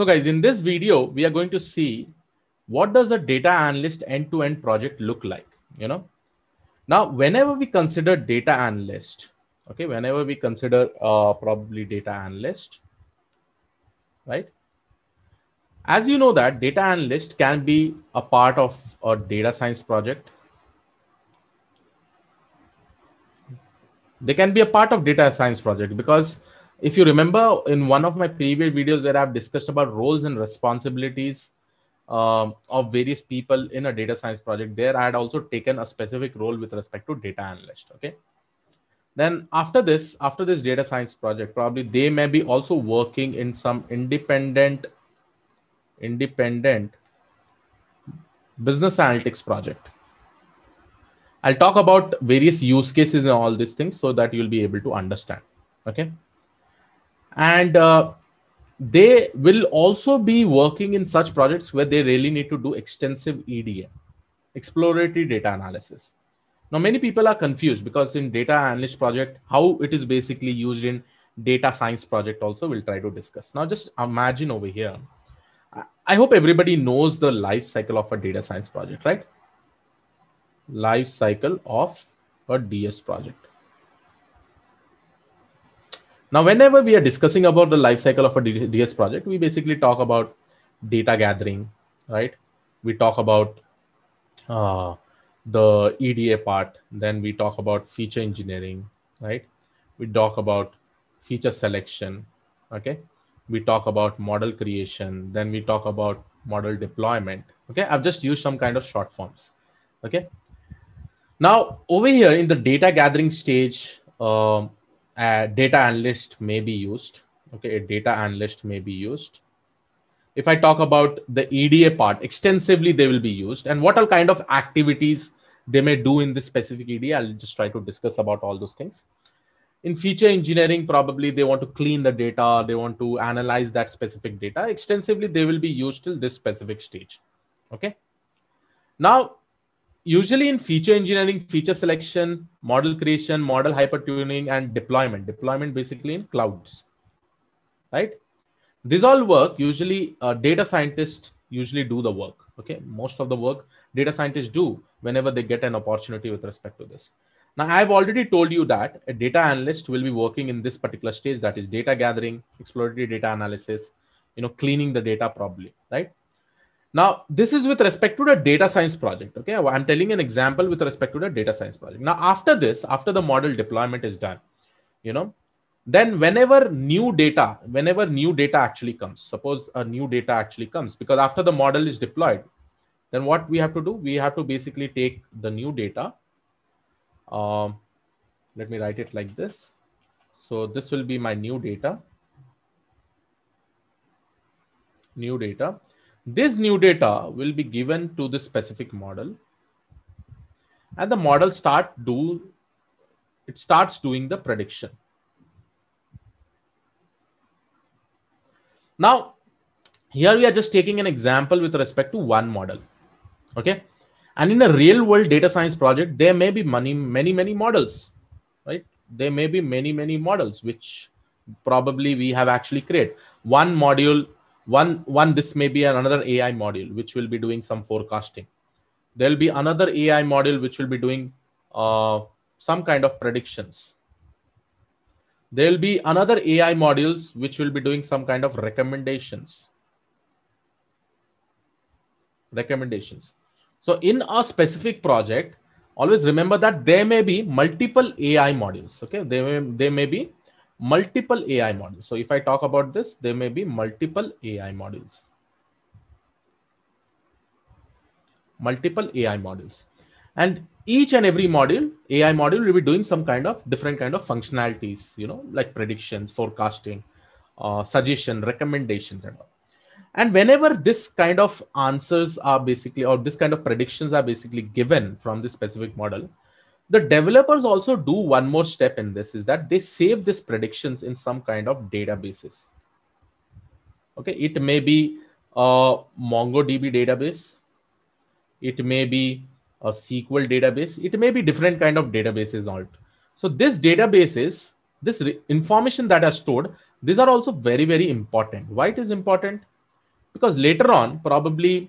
So guys, in this video, we are going to see what does a data analyst end-to-end project look like, you know? Now, whenever we consider data analyst, okay, whenever we consider uh, probably data analyst, right? As you know that data analyst can be a part of a data science project. They can be a part of data science project because if you remember in one of my previous videos where I've discussed about roles and responsibilities um, of various people in a data science project there, I had also taken a specific role with respect to data analyst. Okay. Then after this, after this data science project, probably they may be also working in some independent, independent business analytics project. I'll talk about various use cases and all these things so that you'll be able to understand. Okay and uh, they will also be working in such projects where they really need to do extensive EDA, exploratory data analysis. Now, many people are confused because in data analyst project, how it is basically used in data science project also we'll try to discuss. Now, just imagine over here. I hope everybody knows the life cycle of a data science project, right? Life cycle of a DS project. Now, whenever we are discussing about the life cycle of a DS project, we basically talk about data gathering, right? We talk about uh, the EDA part, then we talk about feature engineering, right? We talk about feature selection, okay? We talk about model creation, then we talk about model deployment, okay? I've just used some kind of short forms, okay? Now, over here in the data gathering stage, um, uh, data analyst may be used. Okay, a data analyst may be used. If I talk about the EDA part, extensively they will be used. And what all kind of activities they may do in this specific EDA, I'll just try to discuss about all those things. In feature engineering, probably they want to clean the data, they want to analyze that specific data. Extensively, they will be used till this specific stage. Okay. Now, usually in feature engineering, feature selection, model creation, model hypertuning, and deployment. Deployment basically in clouds, right? These all work. Usually, uh, data scientists usually do the work. Okay, most of the work data scientists do whenever they get an opportunity with respect to this. Now, I've already told you that a data analyst will be working in this particular stage, that is data gathering, exploratory data analysis, you know, cleaning the data probably, right? Now, this is with respect to the data science project. Okay, I'm telling an example with respect to the data science project. Now, after this, after the model deployment is done, you know, then whenever new data, whenever new data actually comes, suppose a new data actually comes, because after the model is deployed, then what we have to do, we have to basically take the new data. Um, let me write it like this. So this will be my new data. New data this new data will be given to the specific model and the model start do, it starts doing the prediction. Now, here we are just taking an example with respect to one model. Okay. And in a real world data science project, there may be many, many, many models, right? There may be many, many models, which probably we have actually created. One module one one this may be another ai module which will be doing some forecasting there'll be another ai module which will be doing uh, some kind of predictions there'll be another ai modules which will be doing some kind of recommendations recommendations so in a specific project always remember that there may be multiple ai modules okay they may, they may be multiple AI models. So if I talk about this, there may be multiple AI models. Multiple AI models. And each and every model, AI model will be doing some kind of different kind of functionalities, you know, like predictions, forecasting, uh, suggestion, recommendations and all. And whenever this kind of answers are basically, or this kind of predictions are basically given from this specific model, the developers also do one more step in this is that they save these predictions in some kind of databases okay it may be a mongodb database it may be a sql database it may be different kind of databases alt so this databases this information that are stored these are also very very important why it is important because later on probably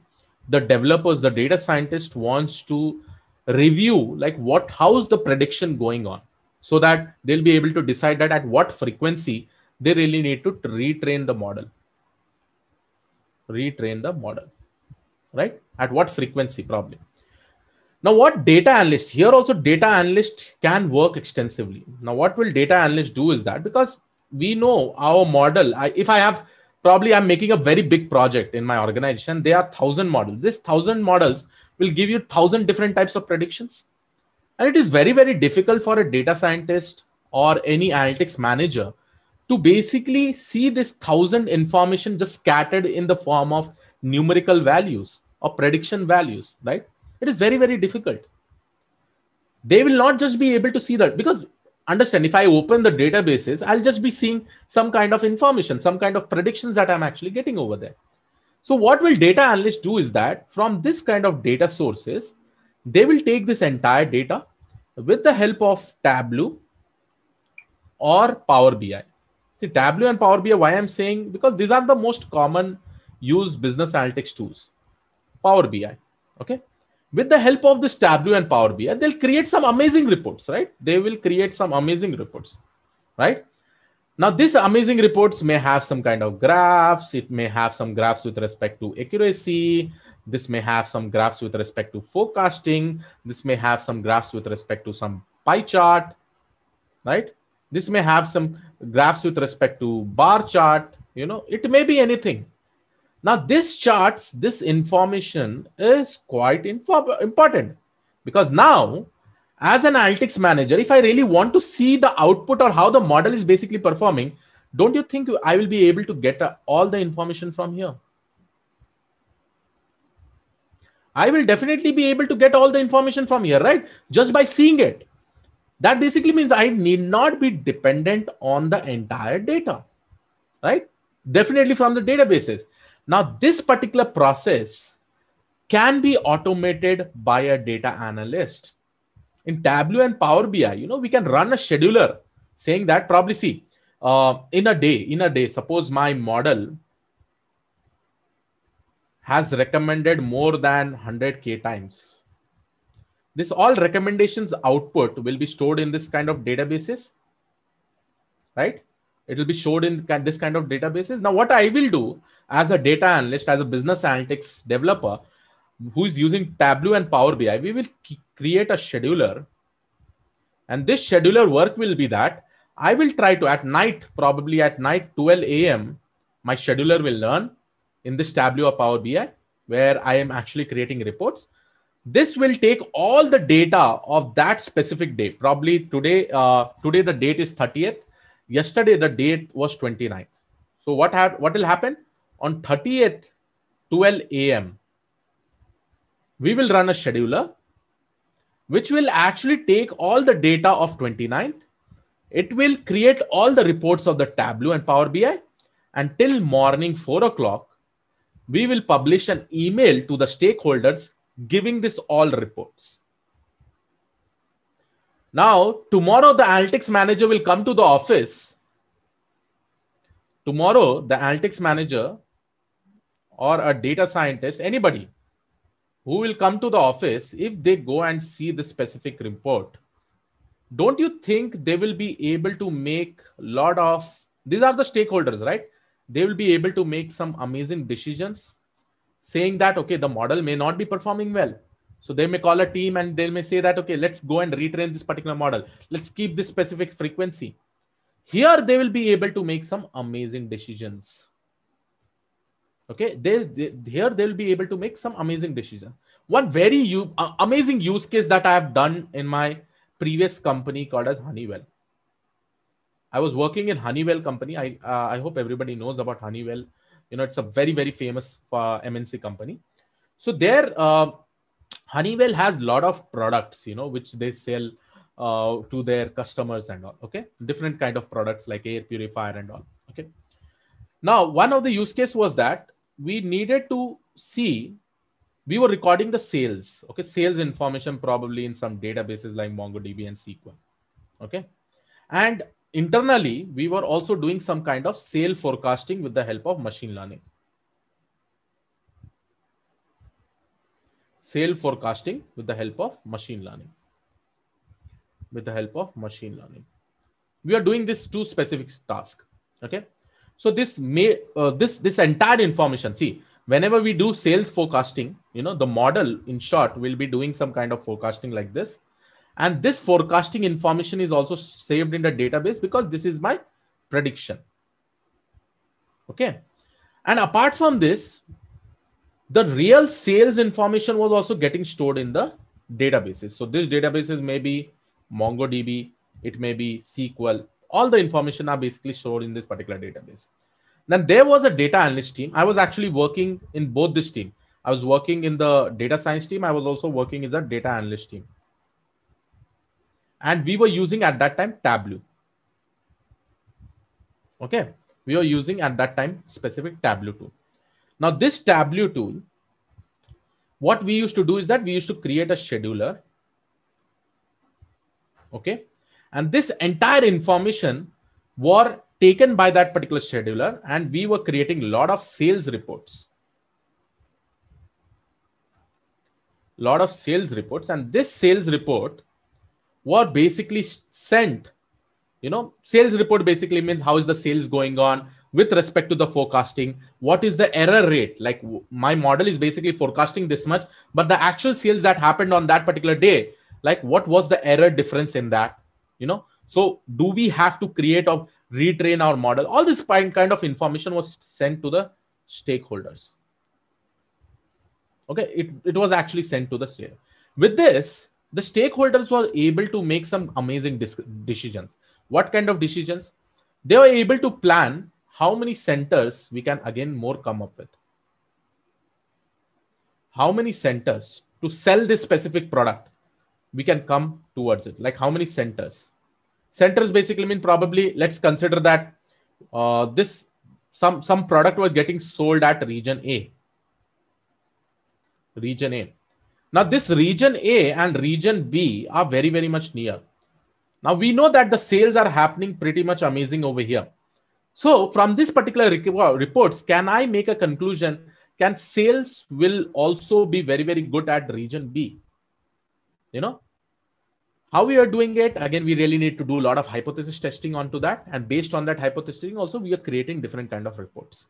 the developers the data scientist wants to review like what how's the prediction going on so that they'll be able to decide that at what frequency they really need to retrain the model retrain the model right at what frequency probably now what data analyst here also data analyst can work extensively now what will data analyst do is that because we know our model I, if i have probably i'm making a very big project in my organization there are 1000 models this 1000 models will give you 1000 different types of predictions and it is very very difficult for a data scientist or any analytics manager to basically see this 1000 information just scattered in the form of numerical values or prediction values right it is very very difficult they will not just be able to see that because understand if i open the databases i'll just be seeing some kind of information some kind of predictions that i'm actually getting over there so what will data analysts do is that from this kind of data sources they will take this entire data with the help of tableau or power bi see tableau and power bi why i'm saying because these are the most common used business analytics tools power bi okay with the help of this Tableau and Power BI, they'll create some amazing reports, right? They will create some amazing reports, right? Now, these amazing reports may have some kind of graphs. It may have some graphs with respect to accuracy. This may have some graphs with respect to forecasting. This may have some graphs with respect to some pie chart, right? This may have some graphs with respect to bar chart. You know, it may be anything, now, this charts, this information is quite important because now as an analytics manager, if I really want to see the output or how the model is basically performing, don't you think I will be able to get uh, all the information from here? I will definitely be able to get all the information from here, right? Just by seeing it. That basically means I need not be dependent on the entire data, right? Definitely from the databases. Now, this particular process can be automated by a data analyst. In Tableau and Power BI, you know, we can run a scheduler saying that probably see uh, in a day, in a day, suppose my model has recommended more than 100k times. This all recommendations output will be stored in this kind of databases, right? It will be showed in this kind of databases. Now, what I will do as a data analyst, as a business analytics developer who is using Tableau and Power BI, we will create a scheduler. And this scheduler work will be that I will try to at night, probably at night 12 a.m., my scheduler will learn in this Tableau or Power BI where I am actually creating reports. This will take all the data of that specific day. Probably today, uh, today the date is 30th yesterday the date was 29th. So what had what will happen on 30th 12 a.m. We will run a scheduler which will actually take all the data of 29th. It will create all the reports of the Tableau and Power BI until morning 4 o'clock. We will publish an email to the stakeholders giving this all reports. Now, tomorrow the analytics manager will come to the office. Tomorrow, the analytics manager or a data scientist, anybody who will come to the office, if they go and see the specific report, don't you think they will be able to make a lot of these are the stakeholders, right? They will be able to make some amazing decisions saying that, okay, the model may not be performing well so they may call a team and they may say that, okay, let's go and retrain this particular model. Let's keep this specific frequency. Here they will be able to make some amazing decisions. Okay, they, they here they'll be able to make some amazing decisions. One very u- uh, amazing use case that I have done in my previous company called as Honeywell. I was working in Honeywell company. I uh, I hope everybody knows about Honeywell. You know, it's a very very famous uh, MNC company. So there, uh, Honeywell has a lot of products, you know, which they sell uh, to their customers and all. Okay, different kind of products like air purifier and all. Okay. Now, one of the use case was that we needed to see we were recording the sales. Okay, sales information probably in some databases like MongoDB and SQL. Okay, and internally we were also doing some kind of sale forecasting with the help of machine learning. sale forecasting with the help of machine learning. With the help of machine learning. We are doing this two specific task. Okay. So this may, uh, this, this entire information, see, whenever we do sales forecasting, you know, the model in short will be doing some kind of forecasting like this. And this forecasting information is also saved in the database because this is my prediction. Okay. And apart from this, the real sales information was also getting stored in the databases. So this databases may be MongoDB, it may be SQL. All the information are basically stored in this particular database. Then there was a data analyst team. I was actually working in both this team. I was working in the data science team. I was also working in the data analyst team. And we were using at that time Tableau. Okay. We were using at that time specific Tableau tool. Now this Tableau tool, what we used to do is that we used to create a scheduler. Okay. And this entire information were taken by that particular scheduler and we were creating a lot of sales reports. Lot of sales reports and this sales report were basically sent you know sales report basically means how is the sales going on with respect to the forecasting what is the error rate like my model is basically forecasting this much but the actual sales that happened on that particular day like what was the error difference in that you know so do we have to create or retrain our model all this kind of information was sent to the stakeholders okay it, it was actually sent to the state with this the stakeholders were able to make some amazing decisions what kind of decisions they were able to plan how many centers we can again more come up with. How many centers to sell this specific product we can come towards it. Like how many centers? Centers basically mean probably let's consider that uh, this some some product was getting sold at region A. Region A. Now this region A and region B are very very much near. Now we know that the sales are happening pretty much amazing over here. So from this particular reports, can I make a conclusion? Can sales will also be very, very good at region B? You know, how we are doing it, again, we really need to do a lot of hypothesis testing onto that. And based on that hypothesis, also we are creating different kind of reports.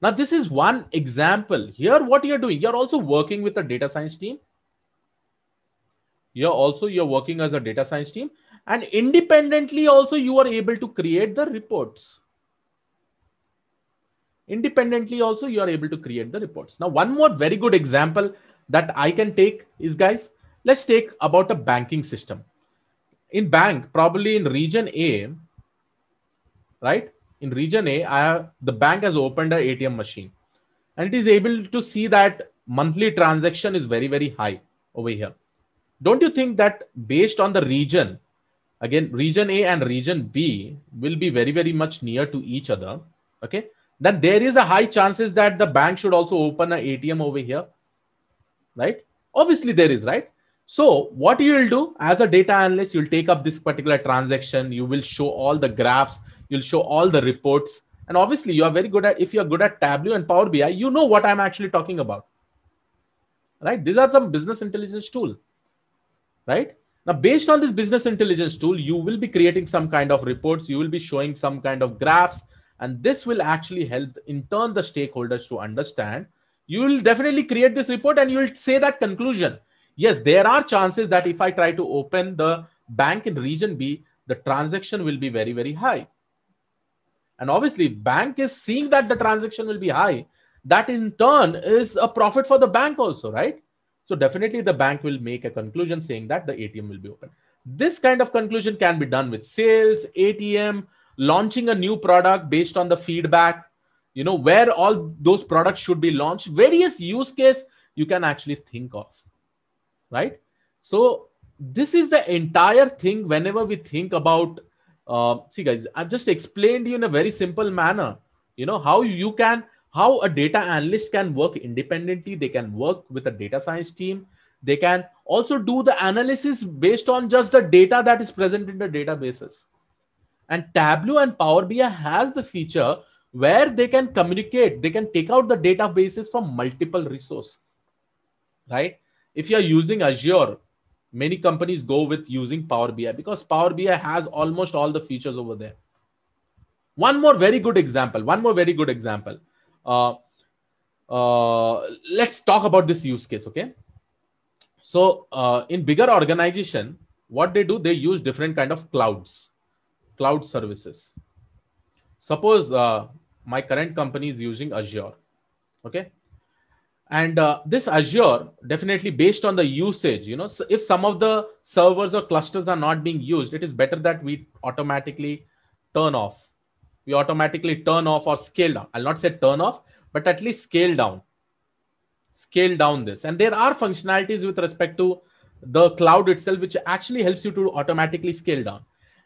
Now, this is one example. Here, what you're doing, you're also working with a data science team. You're also, you're working as a data science team and independently also you are able to create the reports independently also you are able to create the reports. Now, one more very good example that I can take is guys, let's take about a banking system. In bank, probably in region A, right? In region A, I have, the bank has opened an ATM machine and it is able to see that monthly transaction is very, very high over here. Don't you think that based on the region, again, region A and region B will be very, very much near to each other? Okay then there is a high chances that the bank should also open an atm over here right obviously there is right so what you will do as a data analyst you'll take up this particular transaction you will show all the graphs you'll show all the reports and obviously you are very good at if you are good at tableau and power bi you know what i'm actually talking about right these are some business intelligence tool right now based on this business intelligence tool you will be creating some kind of reports you will be showing some kind of graphs and this will actually help in turn the stakeholders to understand. You will definitely create this report and you will say that conclusion. Yes, there are chances that if I try to open the bank in region B, the transaction will be very, very high. And obviously, bank is seeing that the transaction will be high. That in turn is a profit for the bank also, right? So definitely the bank will make a conclusion saying that the ATM will be open. This kind of conclusion can be done with sales, ATM, launching a new product based on the feedback you know where all those products should be launched various use case you can actually think of right so this is the entire thing whenever we think about uh, see guys i've just explained you in a very simple manner you know how you can how a data analyst can work independently they can work with a data science team they can also do the analysis based on just the data that is present in the databases and Tableau and Power BI has the feature where they can communicate, they can take out the databases from multiple resource, right? If you're using Azure, many companies go with using Power BI because Power BI has almost all the features over there. One more very good example, one more very good example. Uh, uh, let's talk about this use case, okay? So uh, in bigger organization, what they do, they use different kind of clouds cloud services. Suppose uh, my current company is using Azure, okay? And uh, this Azure definitely based on the usage, you know, so if some of the servers or clusters are not being used, it is better that we automatically turn off. We automatically turn off or scale down. I'll not say turn off, but at least scale down. Scale down this. And there are functionalities with respect to the cloud itself, which actually helps you to automatically scale down.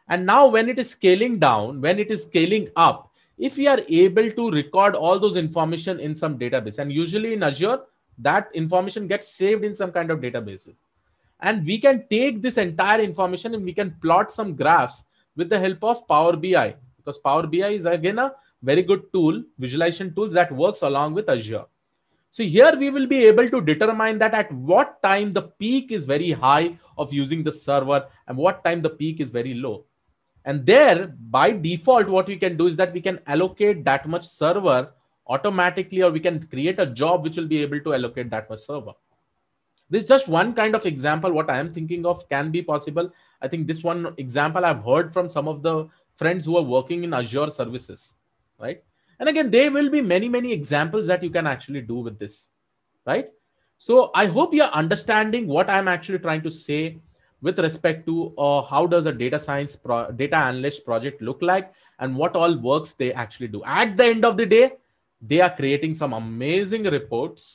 And now when it is scaling down, when it is scaling up, if we are able to record all those information in some database, and usually in Azure, that information gets saved in some kind of databases. And we can take this entire information and we can plot some graphs with the help of Power BI, because Power BI is again a very good tool, visualization tools that works along with Azure. So here we will be able to determine that at what time the peak is very high of using the server and what time the peak is very low. And there, by default, what we can do is that we can allocate that much server automatically, or we can create a job which will be able to allocate that much server. This is just one kind of example. What I am thinking of can be possible. I think this one example I've heard from some of the friends who are working in Azure services, right? And again, there will be many, many examples that you can actually do with this, right? So I hope you're understanding what I'm actually trying to say with respect to uh, how does a data science pro- data analyst project look like and what all works they actually do at the end of the day they are creating some amazing reports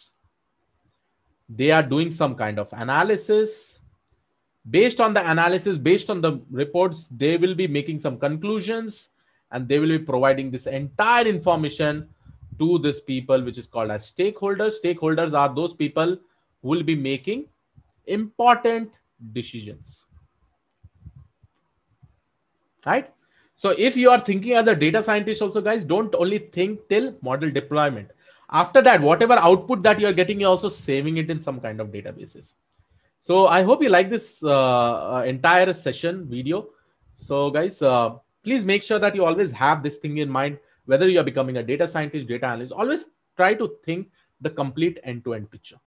they are doing some kind of analysis based on the analysis based on the reports they will be making some conclusions and they will be providing this entire information to these people which is called as stakeholders stakeholders are those people who will be making important decisions. Right? So if you are thinking as a data scientist also, guys, don't only think till model deployment. After that, whatever output that you're getting, you're also saving it in some kind of databases. So I hope you like this uh, uh, entire session video. So guys, uh, please make sure that you always have this thing in mind, whether you're becoming a data scientist, data analyst, always try to think the complete end-to-end -end picture.